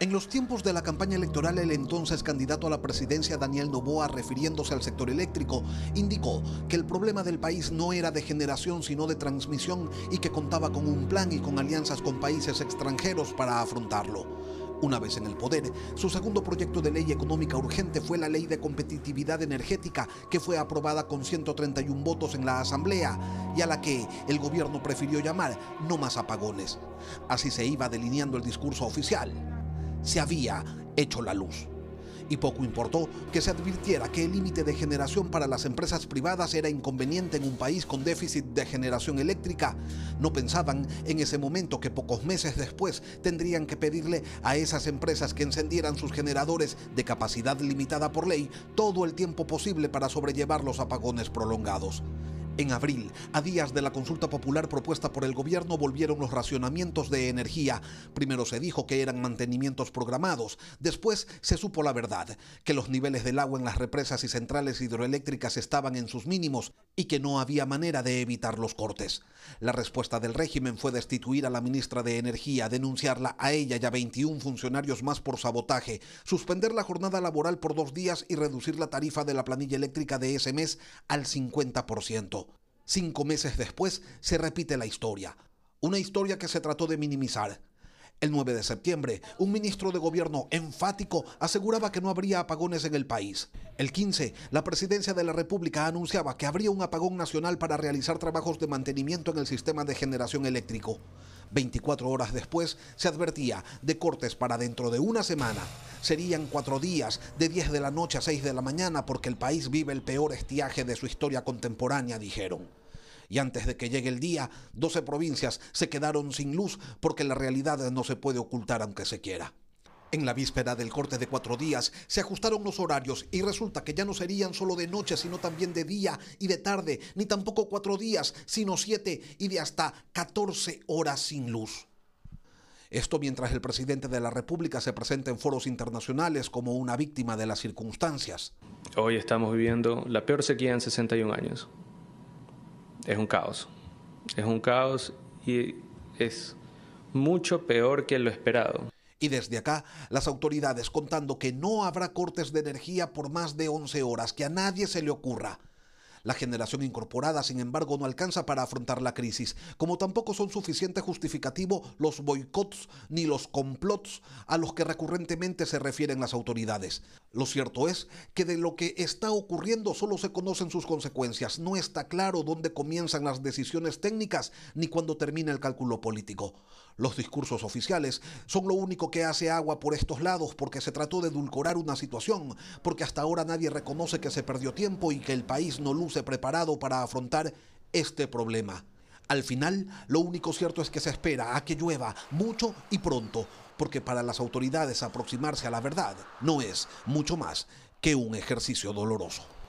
En los tiempos de la campaña electoral, el entonces candidato a la presidencia Daniel Novoa, refiriéndose al sector eléctrico, indicó que el problema del país no era de generación sino de transmisión y que contaba con un plan y con alianzas con países extranjeros para afrontarlo. Una vez en el poder, su segundo proyecto de ley económica urgente fue la Ley de Competitividad Energética, que fue aprobada con 131 votos en la Asamblea y a la que el gobierno prefirió llamar no más apagones. Así se iba delineando el discurso oficial se había hecho la luz. Y poco importó que se advirtiera que el límite de generación para las empresas privadas era inconveniente en un país con déficit de generación eléctrica. No pensaban en ese momento que pocos meses después tendrían que pedirle a esas empresas que encendieran sus generadores de capacidad limitada por ley todo el tiempo posible para sobrellevar los apagones prolongados. En abril, a días de la consulta popular propuesta por el gobierno, volvieron los racionamientos de energía. Primero se dijo que eran mantenimientos programados, después se supo la verdad, que los niveles del agua en las represas y centrales hidroeléctricas estaban en sus mínimos y que no había manera de evitar los cortes. La respuesta del régimen fue destituir a la ministra de Energía, denunciarla a ella y a 21 funcionarios más por sabotaje, suspender la jornada laboral por dos días y reducir la tarifa de la planilla eléctrica de ese mes al 50%. Cinco meses después se repite la historia, una historia que se trató de minimizar. El 9 de septiembre, un ministro de gobierno enfático aseguraba que no habría apagones en el país. El 15, la presidencia de la República anunciaba que habría un apagón nacional para realizar trabajos de mantenimiento en el sistema de generación eléctrico. 24 horas después, se advertía de cortes para dentro de una semana. Serían cuatro días, de 10 de la noche a 6 de la mañana, porque el país vive el peor estiaje de su historia contemporánea, dijeron y antes de que llegue el día, 12 provincias se quedaron sin luz porque la realidad no se puede ocultar aunque se quiera. En la víspera del corte de cuatro días se ajustaron los horarios y resulta que ya no serían solo de noche, sino también de día y de tarde, ni tampoco cuatro días, sino siete y de hasta 14 horas sin luz. Esto mientras el presidente de la República se presenta en foros internacionales como una víctima de las circunstancias. Hoy estamos viviendo la peor sequía en 61 años es un caos. Es un caos y es mucho peor que lo esperado. Y desde acá, las autoridades contando que no habrá cortes de energía por más de 11 horas, que a nadie se le ocurra. La generación incorporada, sin embargo, no alcanza para afrontar la crisis, como tampoco son suficiente justificativo los boicots ni los complots a los que recurrentemente se refieren las autoridades. Lo cierto es que de lo que está ocurriendo solo se conocen sus consecuencias. No está claro dónde comienzan las decisiones técnicas ni cuándo termina el cálculo político. Los discursos oficiales son lo único que hace agua por estos lados porque se trató de edulcorar una situación, porque hasta ahora nadie reconoce que se perdió tiempo y que el país no luce preparado para afrontar este problema. Al final, lo único cierto es que se espera a que llueva mucho y pronto, porque para las autoridades aproximarse a la verdad no es mucho más que un ejercicio doloroso.